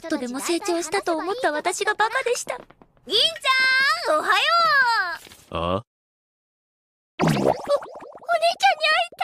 ちょっとでも成長したと思った私がバカでした銀ちゃんおはようあおお姉ちゃんに会え